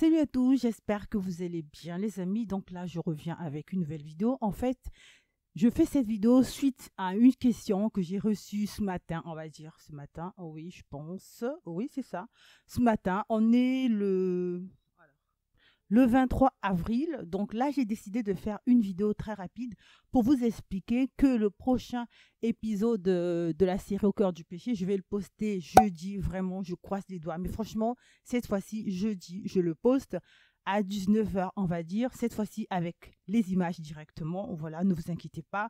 Salut à tous, j'espère que vous allez bien les amis. Donc là, je reviens avec une nouvelle vidéo. En fait, je fais cette vidéo suite à une question que j'ai reçue ce matin, on va dire ce matin, ah oui, je pense, oui, c'est ça. Ce matin, on est le le 23 avril. Donc là, j'ai décidé de faire une vidéo très rapide pour vous expliquer que le prochain épisode euh, de, la série Au cœur du péché, je vais le poster jeudi. Vraiment, je croise les doigts. Mais franchement, cette fois-ci, jeudi, je le poste à 19h, on va dire, cette fois-ci avec les images directement. Voilà, ne vous inquiétez pas.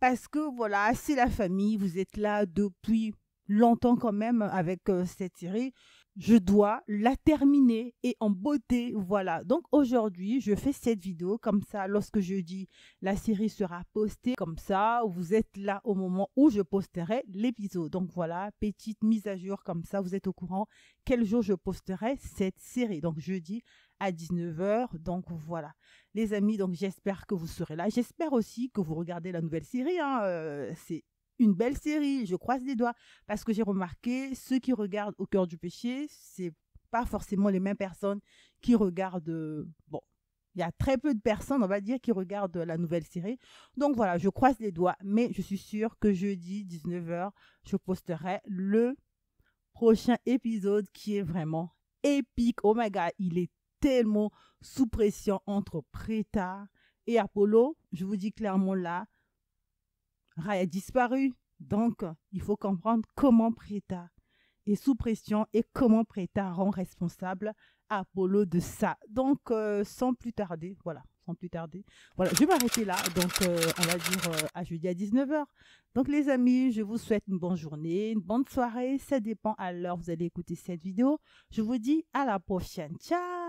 Parce que voilà, c'est la famille, vous êtes là depuis longtemps quand même avec euh, cette série je dois la terminer et en beauté. Voilà. Donc aujourd'hui, je fais cette vidéo comme ça. Lorsque je dis la série sera postée comme ça, vous êtes là au moment où je posterai l'épisode. Donc voilà, petite mise à jour comme ça, vous êtes au courant quel jour je posterai cette série. Donc jeudi à 19h. Donc voilà. Les amis, donc j'espère que vous serez là. J'espère aussi que vous regardez la nouvelle série. Hein, euh, c'est une belle série, je croise les doigts, parce que j'ai remarqué, ceux qui regardent Au cœur du péché, c'est pas forcément les mêmes personnes qui regardent, euh, bon, il y a très peu de personnes, on va dire, qui regardent la nouvelle série. Donc voilà, je croise les doigts, mais je suis sûre que jeudi 19h, je posterai le prochain épisode qui est vraiment épique. Oh my god, il est tellement sous pression entre Prétard et Apollo. Je vous dis clairement là, Ray a disparu. Donc, il faut comprendre comment Preta est sous pression et comment Preta rend responsable Apollo de ça. Donc, euh, sans plus tarder, voilà, sans plus tarder. Voilà, je vais m'arrêter là. Donc, euh, on va dire euh, à jeudi à 19h. Donc, les amis, je vous souhaite une bonne journée, une bonne soirée. Ça dépend à l'heure vous allez écouter cette vidéo. Je vous dis à la prochaine. Ciao